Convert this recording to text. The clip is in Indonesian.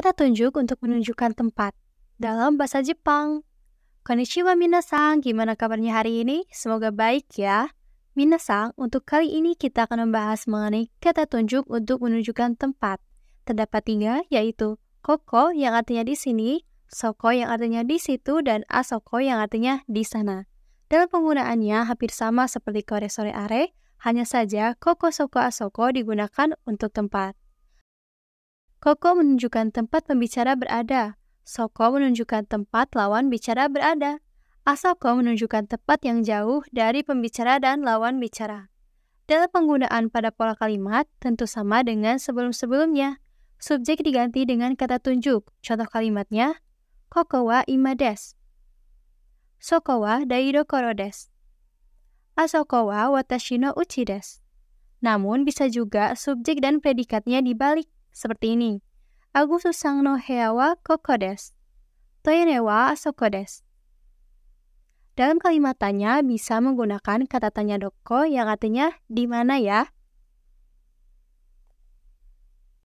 kata tunjuk untuk menunjukkan tempat dalam bahasa Jepang. Konnichiwa minasang, gimana kabarnya hari ini? Semoga baik ya. Minasang, untuk kali ini kita akan membahas mengenai kata tunjuk untuk menunjukkan tempat. Terdapat tiga, yaitu koko yang artinya di sini, soko yang artinya di situ, dan asoko yang artinya di sana. Dalam penggunaannya hampir sama seperti kore sore are, hanya saja koko soko asoko digunakan untuk tempat. Koko menunjukkan tempat pembicara berada. Soko menunjukkan tempat lawan bicara berada. Asoko menunjukkan tempat yang jauh dari pembicara dan lawan bicara. Dalam penggunaan pada pola kalimat, tentu sama dengan sebelum-sebelumnya. Subjek diganti dengan kata tunjuk. Contoh kalimatnya, Koko wa imades. Soko wa daido koro des. Asoko wa watashi no uchi des. Namun bisa juga subjek dan predikatnya dibalik. Seperti ini. Aku susang no hea wa koko desu. Dalam kalimat tanya bisa menggunakan kata tanya doko yang artinya di mana ya?